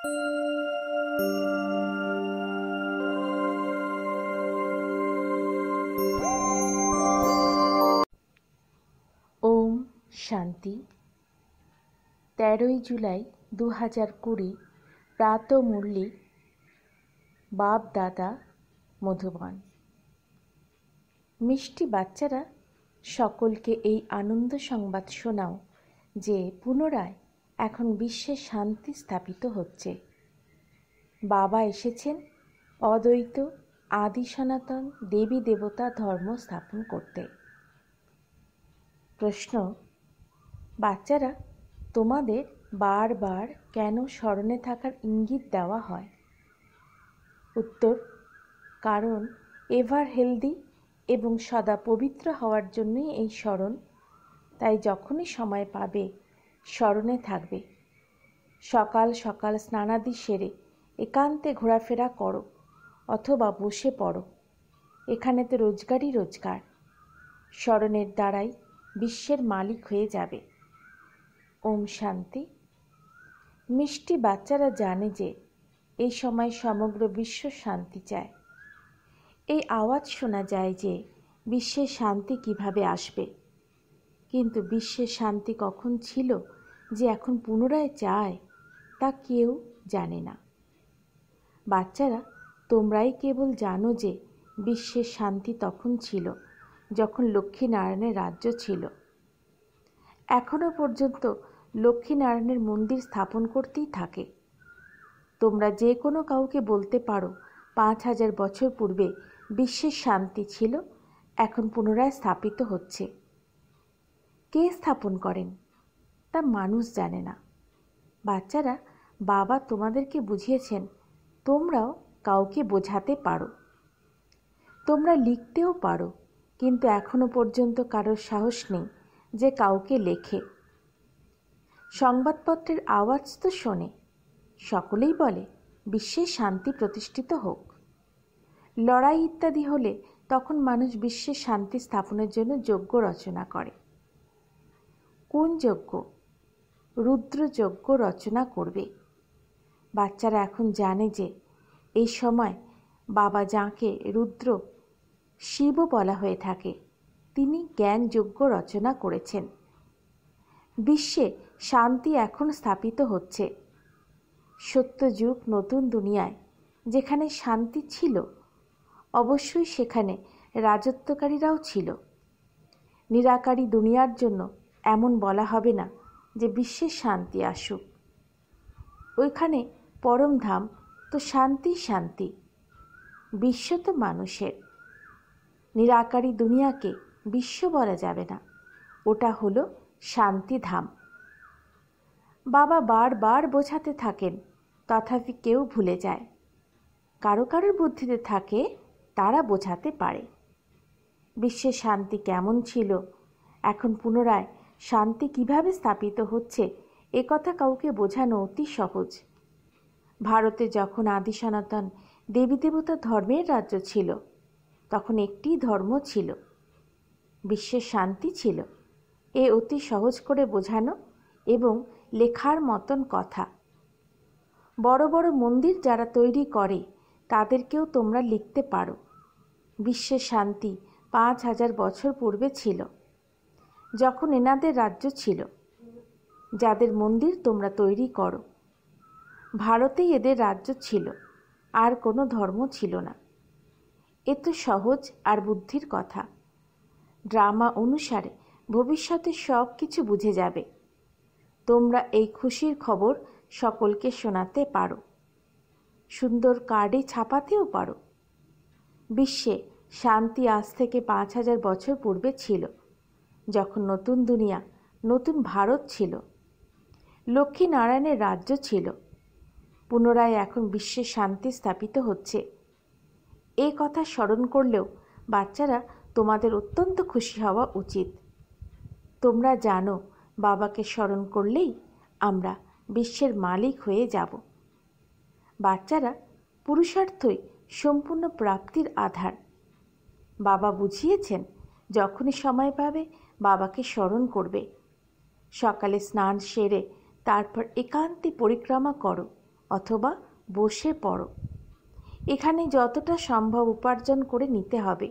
ওম শান্তি তেরোই জুলাই দু হাজার কুড়ি প্রাত মল্লিক বাপ দাদা মধুবন মিষ্টি বাচ্চারা সকলকে এই আনন্দ সংবাদ শোনাও যে পুনরায় এখন বিশ্বে শান্তি স্থাপিত হচ্ছে বাবা এসেছেন অদ্বৈত আদি সনাতন দেবী দেবতা ধর্ম স্থাপন করতে প্রশ্ন বাচ্চারা তোমাদের বারবার কেন স্মরণে থাকার ইঙ্গিত দেওয়া হয় উত্তর কারণ এভার হেলদি এবং সদা পবিত্র হওয়ার জন্যই এই স্মরণ তাই যখনই সময় পাবে স্মরণে থাকবে সকাল সকাল স্নানাদি সেরে একান্তে ঘোরাফেরা করো অথবা বসে পড়ো এখানে তো রোজগারই রোজগার স্মরণের দ্বারাই বিশ্বের মালিক হয়ে যাবে ওম শান্তি মিষ্টি বাচ্চারা জানে যে এই সময় সমগ্র বিশ্ব শান্তি চায় এই আওয়াজ শোনা যায় যে বিশ্বে শান্তি কিভাবে আসবে কিন্তু বিশ্বে শান্তি কখন ছিল যে এখন পুনরায় চায় তা কেউ জানে না বাচ্চারা তোমরাই কেবল জানো যে বিশ্বের শান্তি তখন ছিল যখন লক্ষ্মীনারায়ণের রাজ্য ছিল এখনও পর্যন্ত লক্ষ্মীনারায়ণের মন্দির স্থাপন করতেই থাকে তোমরা যে কোনো কাউকে বলতে পারো পাঁচ হাজার বছর পূর্বে বিশ্বের শান্তি ছিল এখন পুনরায় স্থাপিত হচ্ছে কে স্থাপন করেন তা মানুষ জানে না বাচ্চারা বাবা তোমাদেরকে বুঝিয়েছেন তোমরাও কাউকে বোঝাতে পারো তোমরা লিখতেও পারো কিন্তু এখনও পর্যন্ত কারোর সাহস নেই যে কাউকে লেখে সংবাদপত্রের আওয়াজ তো শোনে সকলেই বলে বিশ্বে শান্তি প্রতিষ্ঠিত হোক লড়াই ইত্যাদি হলে তখন মানুষ বিশ্বে শান্তি স্থাপনের জন্য যোগ্য রচনা করে কোন যোগ্য রুদ্রযজ্ঞ রচনা করবে বাচ্চারা এখন জানে যে এই সময় বাবা যাঁকে রুদ্র শিব বলা হয়ে থাকে তিনি জ্ঞানযজ্ঞ রচনা করেছেন বিশ্বে শান্তি এখন স্থাপিত হচ্ছে সত্যযুগ নতুন দুনিয়ায় যেখানে শান্তি ছিল অবশ্যই সেখানে রাজত্বকারীরাও ছিল নিরাকারী দুনিয়ার জন্য এমন বলা হবে না যে বিশ্বের শান্তি আসুক ওইখানে পরমধাম তো শান্তি শান্তি বিশ্ব তো মানুষের নিরাকারী দুনিয়াকে বিশ্ব বলা যাবে না ওটা হলো শান্তিধাম বাবা বারবার বোঝাতে থাকেন তথাপি কেউ ভুলে যায় কারো কারোর বুদ্ধিতে থাকে তারা বোঝাতে পারে বিশ্বের শান্তি কেমন ছিল এখন পুনরায় শান্তি কিভাবে স্থাপিত হচ্ছে এ কথা কাউকে বোঝানো অতি সহজ ভারতে যখন আদি সনাতন দেবী দেবতা ধর্মের রাজ্য ছিল তখন একটি ধর্ম ছিল বিশ্বের শান্তি ছিল এ অতি সহজ করে বোঝানো এবং লেখার মতন কথা বড় বড় মন্দির যারা তৈরি করে তাদেরকেও তোমরা লিখতে পারো বিশ্বের শান্তি পাঁচ হাজার বছর পূর্বে ছিল যখন এনাদের রাজ্য ছিল যাদের মন্দির তোমরা তৈরি করো ভারতেই এদের রাজ্য ছিল আর কোনো ধর্ম ছিল না এ তো সহজ আর বুদ্ধির কথা ড্রামা অনুসারে ভবিষ্যতে সব কিছু বুঝে যাবে তোমরা এই খুশির খবর সকলকে শোনাতে পারো সুন্দর কার্ডে ছাপাতেও পারো বিশ্বে শান্তি আজ থেকে পাঁচ হাজার বছর পূর্বে ছিল যখন নতুন দুনিয়া নতুন ভারত ছিল লক্ষ্মীনারায়ণের রাজ্য ছিল পুনরায় এখন বিশ্বে শান্তি স্থাপিত হচ্ছে এ কথা স্মরণ করলেও বাচ্চারা তোমাদের অত্যন্ত খুশি হওয়া উচিত তোমরা জানো বাবাকে স্মরণ করলেই আমরা বিশ্বের মালিক হয়ে যাব বাচ্চারা পুরুষার্থই সম্পূর্ণ প্রাপ্তির আধার বাবা বুঝিয়েছেন যখনই সময় পাবে বাবাকে স্মরণ করবে সকালে স্নান সেরে তারপর একান্তে পরিক্রমা করো অথবা বসে পড়ো এখানে যতটা সম্ভব উপার্জন করে নিতে হবে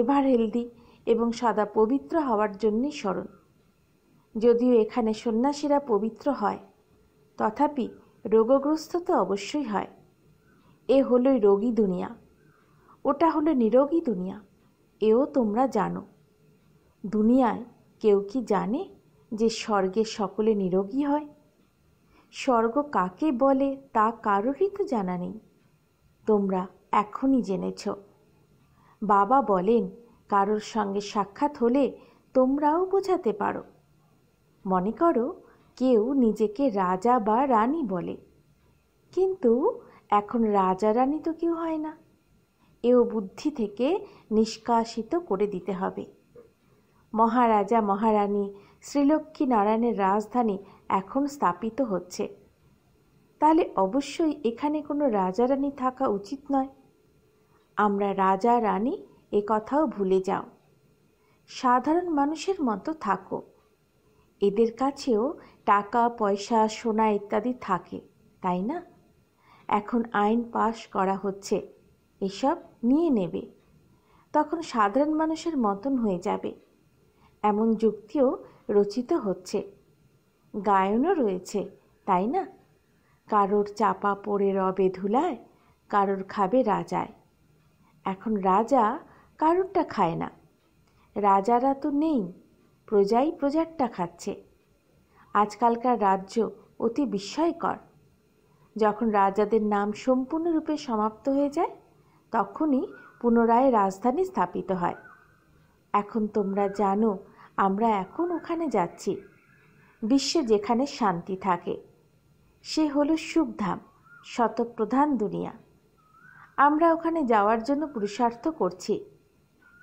এবার হেলদি এবং সাদা পবিত্র হওয়ার জন্যই স্মরণ যদিও এখানে সন্ন্যাসীরা পবিত্র হয় তথাপি রোগগ্রস্ত তো অবশ্যই হয় এ হলোই রোগী দুনিয়া ওটা হলো নিরোগী দুনিয়া এও তোমরা জানো দুনিয়ায় কেউ কি জানে যে স্বর্গে সকলে নিরোগী হয় স্বর্গ কাকে বলে তা কারোরই তো জানা নেই তোমরা এখনই জেনেছ বাবা বলেন কারোর সঙ্গে সাক্ষাৎ হলে তোমরাও বোঝাতে পারো মনে করো কেউ নিজেকে রাজা বা রানী বলে কিন্তু এখন রাজা রানী তো কেউ হয় না এও বুদ্ধি থেকে নিষ্কাশিত করে দিতে হবে মহারাজা মহারানী শ্রীলক্ষ্মী নারায়ণের রাজধানী এখন স্থাপিত হচ্ছে তাহলে অবশ্যই এখানে কোনো রাজা রানী থাকা উচিত নয় আমরা রাজা রানী এ কথাও ভুলে যাও সাধারণ মানুষের মতো থাকো এদের কাছেও টাকা পয়সা সোনা ইত্যাদি থাকে তাই না এখন আইন পাশ করা হচ্ছে এসব নিয়ে নেবে তখন সাধারণ মানুষের মতন হয়ে যাবে এমন যুক্তিও রচিত হচ্ছে গায়নও রয়েছে তাই না কারোর চাপা পড়ে রবে ধুলায় কারোর খাবে রাজায় এখন রাজা কারোরটা খায় না রাজারা তো নেই প্রজাই প্রজারটা খাচ্ছে আজকালকার রাজ্য অতি বিস্ময়কর যখন রাজাদের নাম সম্পূর্ণরূপে সমাপ্ত হয়ে যায় তখনই পুনরায় রাজধানী স্থাপিত হয় এখন তোমরা জানো আমরা এখন ওখানে যাচ্ছি বিশ্বে যেখানে শান্তি থাকে সে হলো সুখধাম শতপ্রধান দুনিয়া আমরা ওখানে যাওয়ার জন্য পুরুষার্থ করছি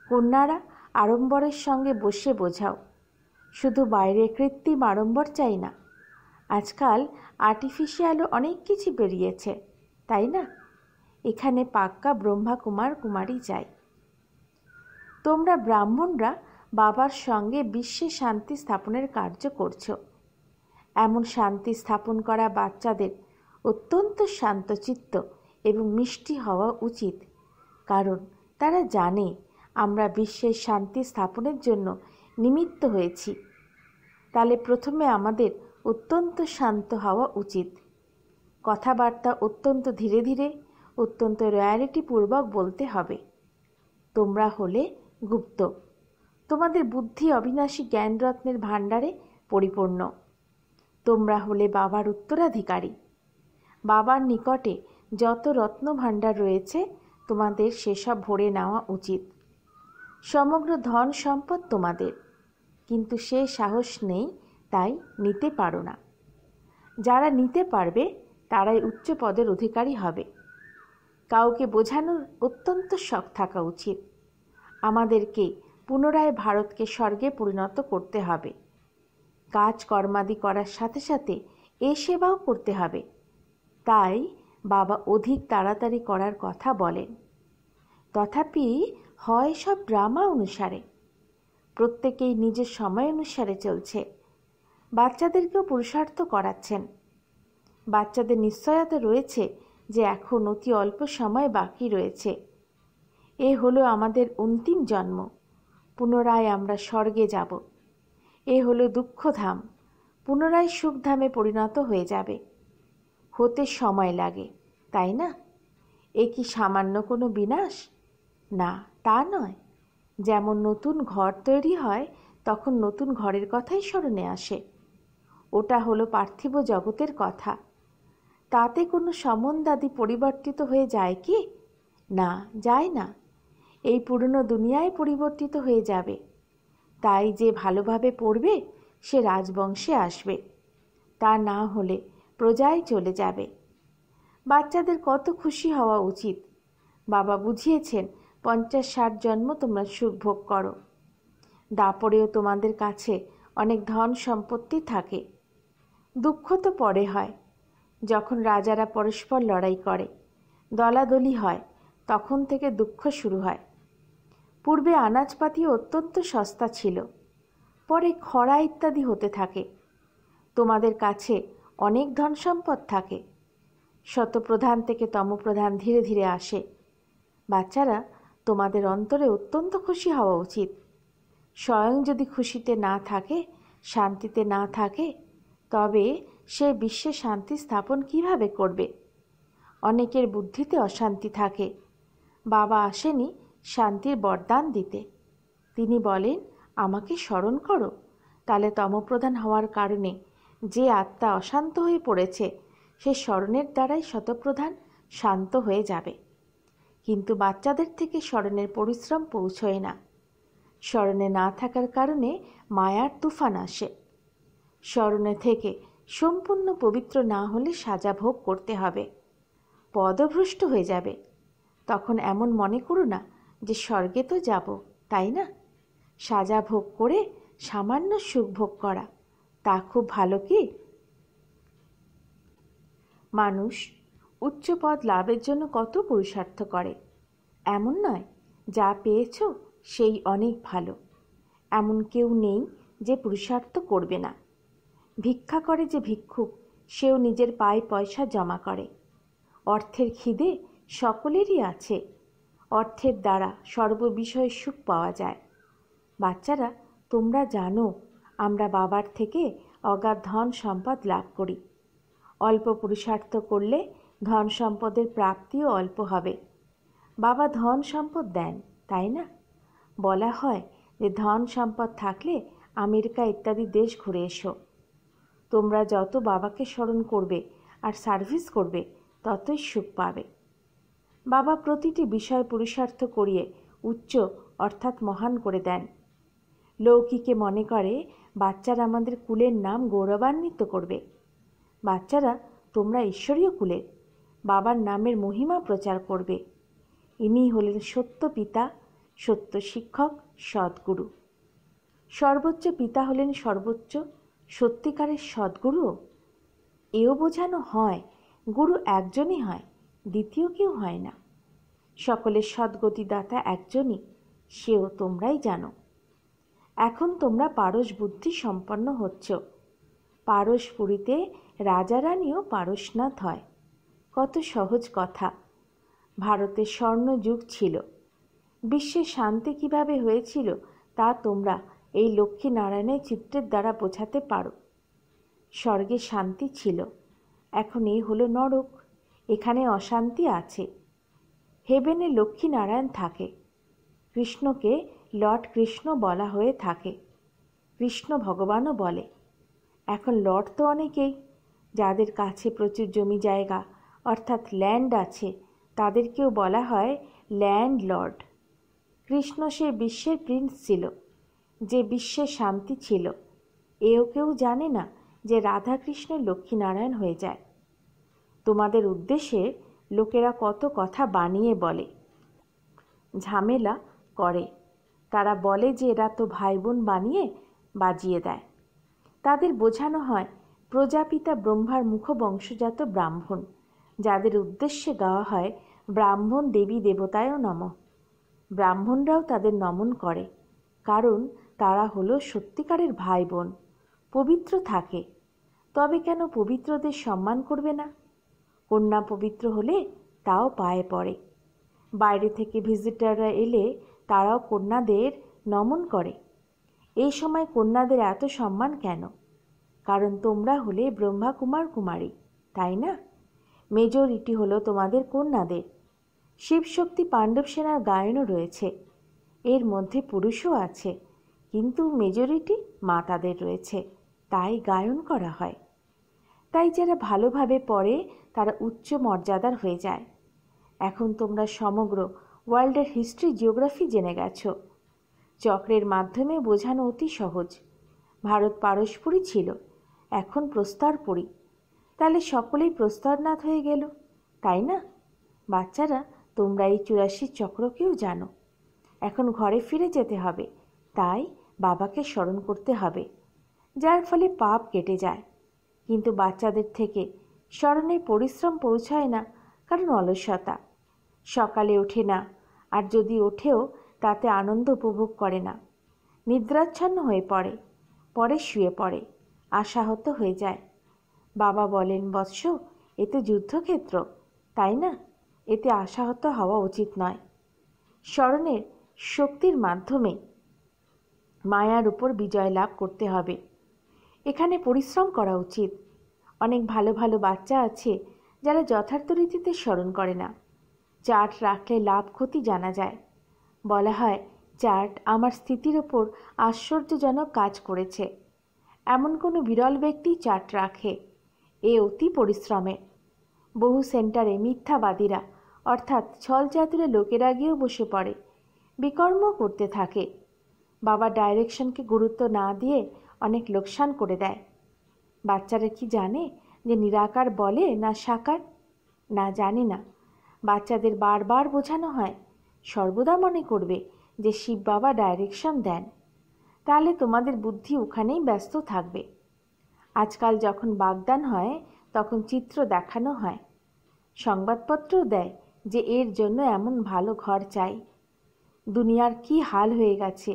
কন্যারা আড়ম্বরের সঙ্গে বসে বোঝাও শুধু বাইরে কৃত্রিম আড়ম্বর চাই না আজকাল আর্টিফিশিয়ালও অনেক কিছু বেরিয়েছে তাই না এখানে পাক্কা ব্রহ্মা কুমার কুমারী চাই তোমরা ব্রাহ্মণরা বাবার সঙ্গে বিশ্বে শান্তি স্থাপনের কার্য করছ এমন শান্তি স্থাপন করা বাচ্চাদের অত্যন্ত শান্তচিত্ত এবং মিষ্টি হওয়া উচিত কারণ তারা জানে আমরা বিশ্বের শান্তি স্থাপনের জন্য নিমিত্ত হয়েছি তাহলে প্রথমে আমাদের অত্যন্ত শান্ত হওয়া উচিত কথাবার্তা অত্যন্ত ধীরে ধীরে অত্যন্ত রয়্যালিটিপূর্বক বলতে হবে তোমরা হলে গুপ্ত তোমাদের বুদ্ধি অবিনাশী জ্ঞানরত্নের ভাণ্ডারে পরিপূর্ণ তোমরা হলে বাবার উত্তরাধিকারী বাবার নিকটে যত রত্ন ভাণ্ডার রয়েছে তোমাদের সেসব ভরে নেওয়া উচিত সমগ্র ধন সম্পদ তোমাদের কিন্তু সে সাহস নেই তাই নিতে পারো না যারা নিতে পারবে তারাই উচ্চ পদের অধিকারী হবে কাউকে বোঝানোর অত্যন্ত শখ থাকা উচিত আমাদেরকে পুনরায় ভারতকে স্বর্গে পরিণত করতে হবে কাজ কর্মাদি করার সাথে সাথে এ সেবাও করতে হবে তাই বাবা অধিক তাড়াতাড়ি করার কথা বলেন তথাপি হয় সব ড্রামা অনুসারে প্রত্যেকেই নিজের সময় অনুসারে চলছে বাচ্চাদেরকেও পুরুষার্থ করাচ্ছেন বাচ্চাদের নিশ্চয়তা রয়েছে যে এখন অতি অল্প সময় বাকি রয়েছে এ হলো আমাদের অন্তিম জন্ম পুনরায় আমরা স্বর্গে যাব এ হলো দুঃখধাম পুনরায় সুখধামে পরিণত হয়ে যাবে হতে সময় লাগে তাই না এ কি সামান্য কোনো বিনাশ না তা নয় যেমন নতুন ঘর তৈরি হয় তখন নতুন ঘরের কথাই স্মরণে আসে ওটা হলো পার্থিব জগতের কথা তাতে কোনো সমন্দাদি পরিবর্তিত হয়ে যায় কি না যায় না এই পুরনো দুনিয়ায় পরিবর্তিত হয়ে যাবে তাই যে ভালোভাবে পড়বে সে রাজবংশে আসবে তা না হলে প্রজায় চলে যাবে বাচ্চাদের কত খুশি হওয়া উচিত বাবা বুঝিয়েছেন পঞ্চাশ ষাট জন্ম তোমরা সুখ ভোগ করো দাপরেও তোমাদের কাছে অনেক ধন সম্পত্তি থাকে দুঃখ তো পরে হয় যখন রাজারা পরস্পর লড়াই করে দলাদলি হয় তখন থেকে দুঃখ শুরু হয় পূর্বে আনাজপাতি অত্যন্ত সস্তা ছিল পরে খরা ইত্যাদি হতে থাকে তোমাদের কাছে অনেক ধন সম্পদ থাকে শতপ্রধান থেকে তমপ্রধান ধীরে ধীরে আসে বাচ্চারা তোমাদের অন্তরে অত্যন্ত খুশি হওয়া উচিত স্বয়ং যদি খুশিতে না থাকে শান্তিতে না থাকে তবে সে বিশ্বে শান্তি স্থাপন কিভাবে করবে অনেকের বুদ্ধিতে অশান্তি থাকে বাবা আসেনি শান্তির বরদান দিতে তিনি বলেন আমাকে স্মরণ করো তাহলে তমপ্রধান হওয়ার কারণে যে আত্মা অশান্ত হয়ে পড়েছে সে স্মরণের দ্বারাই শতপ্রধান শান্ত হয়ে যাবে কিন্তু বাচ্চাদের থেকে স্মরণের পরিশ্রম পৌঁছয় না স্মরণে না থাকার কারণে মায়ার তুফান আসে স্মরণে থেকে সম্পূর্ণ পবিত্র না হলে সাজা ভোগ করতে হবে পদভ্রষ্ট হয়ে যাবে তখন এমন মনে করো না যে স্বর্গে তো যাব তাই না সাজা ভোগ করে সামান্য সুখ ভোগ করা তা খুব ভালো কি মানুষ উচ্চ পদ লাভের জন্য কত পুরুষার্থ করে এমন নয় যা পেয়েছ সেই অনেক ভালো এমন কেউ নেই যে পুরুষার্থ করবে না ভিক্ষা করে যে ভিক্ষুক সেও নিজের পায়ে পয়সা জমা করে অর্থের খিদে সকলেরই আছে অর্থের দ্বারা সর্ববিষয়ে সুখ পাওয়া যায় বাচ্চারা তোমরা জানো আমরা বাবার থেকে অগাধ ধন সম্পদ লাভ করি অল্প পুরুষার্থ করলে ধন সম্পদের প্রাপ্তিও অল্প হবে বাবা ধন সম্পদ দেন তাই না বলা হয় যে ধন সম্পদ থাকলে আমেরিকা ইত্যাদি দেশ ঘুরে এসো তোমরা যত বাবাকে স্মরণ করবে আর সার্ভিস করবে ততই সুখ পাবে বাবা প্রতিটি বিষয় পুরুষার্থ করিয়ে উচ্চ অর্থাৎ মহান করে দেন লৌকিকে মনে করে বাচ্চারা আমাদের কুলের নাম গৌরবান্বিত করবে বাচ্চারা তোমরা ঈশ্বরীয় কুলে বাবার নামের মহিমা প্রচার করবে ইনি হলেন সত্য পিতা সত্য শিক্ষক সদ্গুরু সর্বোচ্চ পিতা হলেন সর্বোচ্চ সত্যিকারের সদ্গুরু এও বোঝানো হয় গুরু একজনই হয় দ্বিতীয় কেউ হয় না সকলের সদ্গতিদাতা একজনই সেও তোমরাই জানো এখন তোমরা পারস বুদ্ধি সম্পন্ন হচ্ছ পারস রাজা রানীও পারসনাথ হয় কত সহজ কথা ভারতের স্বর্ণযুগ ছিল বিশ্বে শান্তি কিভাবে হয়েছিল তা তোমরা এই লক্ষ্মীনারায়ণের চিত্রের দ্বারা বোঝাতে পারো স্বর্গে শান্তি ছিল এখন এই হলো নরক এখানে অশান্তি আছে হেবেনে লক্ষ্মীনারায়ণ থাকে কৃষ্ণকে লর্ড কৃষ্ণ বলা হয়ে থাকে কৃষ্ণ ভগবানও বলে এখন লর্ড তো অনেকেই যাদের কাছে প্রচুর জমি জায়গা অর্থাৎ ল্যান্ড আছে তাদেরকেও বলা হয় ল্যান্ড লর্ড কৃষ্ণ সে বিশ্বের প্রিন্স ছিল যে বিশ্বে শান্তি ছিল এও কেউ জানে না যে রাধাকৃষ্ণ লক্ষ্মীনারায়ণ হয়ে যায় তোমাদের উদ্দেশ্যে লোকেরা কত কথা বানিয়ে বলে ঝামেলা করে তারা বলে যে এরা তো ভাই বোন বানিয়ে বাজিয়ে দেয় তাদের বোঝানো হয় প্রজাপিতা ব্রহ্মার মুখবংশজাত ব্রাহ্মণ যাদের উদ্দেশ্যে গাওয়া হয় ব্রাহ্মণ দেবী দেবতায়ও নম ব্রাহ্মণরাও তাদের নমন করে কারণ তারা হলো সত্যিকারের ভাই বোন পবিত্র থাকে তবে কেন পবিত্রদের সম্মান করবে না কন্যা পবিত্র হলে তাও পায়ে পড়ে বাইরে থেকে ভিজিটাররা এলে তারাও কন্যাদের নমন করে এই সময় কন্যাদের এত সম্মান কেন কারণ তোমরা হলে ব্রহ্মা কুমার কুমারী তাই না মেজরিটি হলো তোমাদের কন্যাদের শিবশক্তি পাণ্ডব সেনার গায়নও রয়েছে এর মধ্যে পুরুষও আছে কিন্তু মেজরিটি মাতাদের রয়েছে তাই গায়ন করা হয় তাই যারা ভালোভাবে পড়ে তারা উচ্চ মর্যাদার হয়ে যায় এখন তোমরা সমগ্র ওয়ার্ল্ডের হিস্ট্রি জিওগ্রাফি জেনে গেছ চক্রের মাধ্যমে বোঝানো অতি সহজ ভারত পারস্পরই ছিল এখন প্রস্তর পড়ি তাহলে সকলেই প্রস্তরনাথ হয়ে গেল তাই না বাচ্চারা তোমরা এই চুরাশি চক্রকেও জানো এখন ঘরে ফিরে যেতে হবে তাই বাবাকে স্মরণ করতে হবে যার ফলে পাপ কেটে যায় কিন্তু বাচ্চাদের থেকে স্মরণে পরিশ্রম পৌঁছায় না কারণ অলসতা সকালে ওঠে না আর যদি ওঠেও তাতে আনন্দ উপভোগ করে না নিদ্রাচ্ছন্ন হয়ে পড়ে পরে শুয়ে পড়ে আশাহত হয়ে যায় বাবা বলেন বৎস এতে যুদ্ধক্ষেত্র তাই না এতে আশাহত হওয়া উচিত নয় স্মরণের শক্তির মাধ্যমে মায়ার উপর বিজয় লাভ করতে হবে এখানে পরিশ্রম করা উচিত অনেক ভালো ভালো বাচ্চা আছে যারা যথার্থ রীতিতে স্মরণ করে না চার্ট রাখলে লাভ ক্ষতি জানা যায় বলা হয় চার্ট আমার স্থিতির ওপর আশ্চর্যজনক কাজ করেছে এমন কোনো বিরল ব্যক্তি চার্ট রাখে এ অতি পরিশ্রমের বহু সেন্টারে মিথ্যাবাদীরা অর্থাৎ ছল ছলচাতুরে লোকেরা গিয়েও বসে পড়ে বিকর্ম করতে থাকে বাবা ডাইরেকশনকে গুরুত্ব না দিয়ে অনেক লোকসান করে দেয় বাচ্চারা কি জানে যে নিরাকার বলে না সাকার না জানে না বাচ্চাদের বারবার বোঝানো হয় সর্বদা মনে করবে যে শিব বাবা ডাইরেকশন দেন তাহলে তোমাদের বুদ্ধি ওখানেই ব্যস্ত থাকবে আজকাল যখন বাগদান হয় তখন চিত্র দেখানো হয় সংবাদপত্রও দেয় যে এর জন্য এমন ভালো ঘর চাই দুনিয়ার কি হাল হয়ে গেছে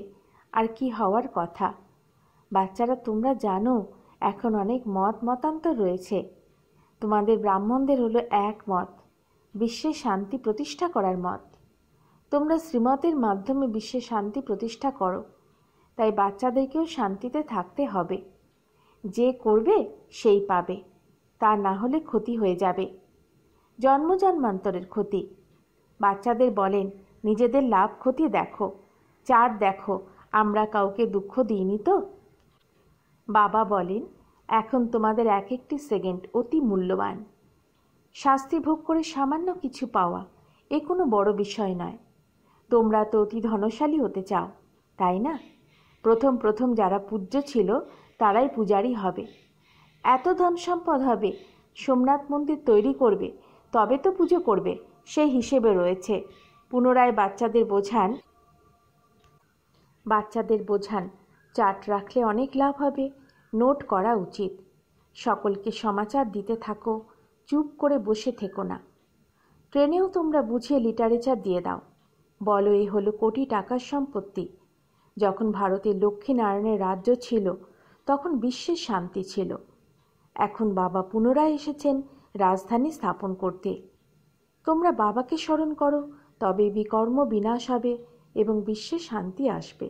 আর কি হওয়ার কথা বাচ্চারা তোমরা জানো এখন অনেক মত মতান্তর রয়েছে তোমাদের ব্রাহ্মণদের হলো এক মত বিশ্বে শান্তি প্রতিষ্ঠা করার মত তোমরা শ্রীমতের মাধ্যমে বিশ্বে শান্তি প্রতিষ্ঠা করো তাই বাচ্চাদেরকেও শান্তিতে থাকতে হবে যে করবে সেই পাবে তা না হলে ক্ষতি হয়ে যাবে জন্ম জন্মান্তরের ক্ষতি বাচ্চাদের বলেন নিজেদের লাভ ক্ষতি দেখো চাঁদ দেখো আমরা কাউকে দুঃখ দিইনি তো বাবা বলেন এখন তোমাদের এক একটি সেকেন্ড অতি মূল্যবান শাস্তি ভোগ করে সামান্য কিছু পাওয়া এ কোনো বড় বিষয় নয় তোমরা তো অতি ধনশালী হতে চাও তাই না প্রথম প্রথম যারা পূজ্য ছিল তারাই পূজারি হবে এত ধন সম্পদ হবে সোমনাথ মন্দির তৈরি করবে তবে তো পুজো করবে সেই হিসেবে রয়েছে পুনরায় বাচ্চাদের বোঝান বাচ্চাদের বোঝান চার্ট রাখলে অনেক লাভ হবে নোট করা উচিত সকলকে সমাচার দিতে থাকো চুপ করে বসে থেকো না ট্রেনেও তোমরা বুঝিয়ে লিটারেচার দিয়ে দাও বলো এই হলো কোটি টাকার সম্পত্তি যখন ভারতে লক্ষ্মীনারায়ণের রাজ্য ছিল তখন বিশ্বের শান্তি ছিল এখন বাবা পুনরায় এসেছেন রাজধানী স্থাপন করতে তোমরা বাবাকে স্মরণ করো তবে বিকর্ম বিনাশ হবে এবং বিশ্বে শান্তি আসবে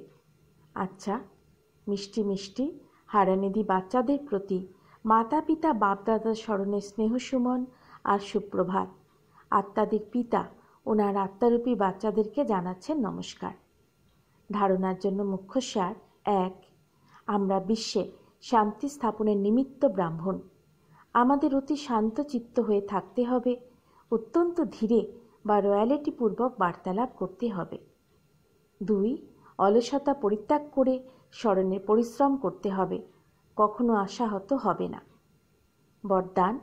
আচ্ছা মিষ্টি মিষ্টি হারানিধি বাচ্চাদের প্রতি মাতা পিতা বাপদাদার স্মরণে স্নেহসুমন আর সুপ্রভাত আত্মাদের পিতা ওনার আত্মারূপী বাচ্চাদেরকে জানাচ্ছেন নমস্কার ধারণার জন্য মুখ্য সার এক আমরা বিশ্বে শান্তি স্থাপনের নিমিত্ত ব্রাহ্মণ আমাদের অতি শান্ত চিত্ত হয়ে থাকতে হবে অত্যন্ত ধীরে বা রয়্যালিটিপূর্বক বার্তালাপ করতে হবে দুই অলসতা পরিত্যাগ করে স্মরণে পরিশ্রম করতে হবে কখনো আশাহত হবে না বরদান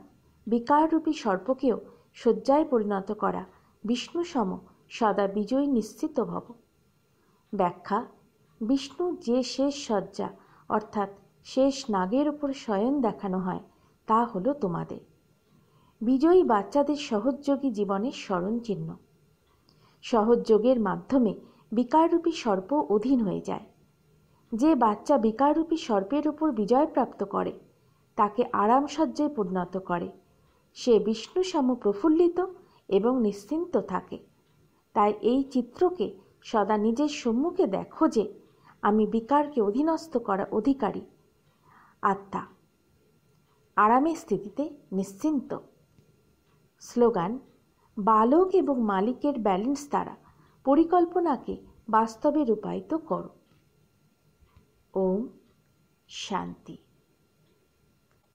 বিকাররূপী সর্পকেও শয্যায় পরিণত করা বিষ্ণু সম সদা বিজয়ী নিশ্চিত ভব ব্যাখ্যা বিষ্ণু যে শেষ শয্যা অর্থাৎ শেষ নাগের ওপর শয়ন দেখানো হয় তা হলো তোমাদের বিজয়ী বাচ্চাদের সহযোগী জীবনের স্মরণ চিহ্ন সহযোগের মাধ্যমে বিকাররূপী সর্প অধীন হয়ে যায় যে বাচ্চা বিকাররূপী সর্পের উপর বিজয় প্রাপ্ত করে তাকে আরামসজ্জায় পরিণত করে সে বিষ্ণু সম প্রফুল্লিত এবং নিশ্চিন্ত থাকে তাই এই চিত্রকে সদা নিজের সম্মুখে দেখো যে আমি বিকারকে অধীনস্থ করা অধিকারী আত্মা আরামের স্থিতিতে নিশ্চিন্ত স্লোগান বালক এবং মালিকের ব্যালেন্স দ্বারা পরিকল্পনাকে বাস্তবে রূপায়িত করো ओम शांति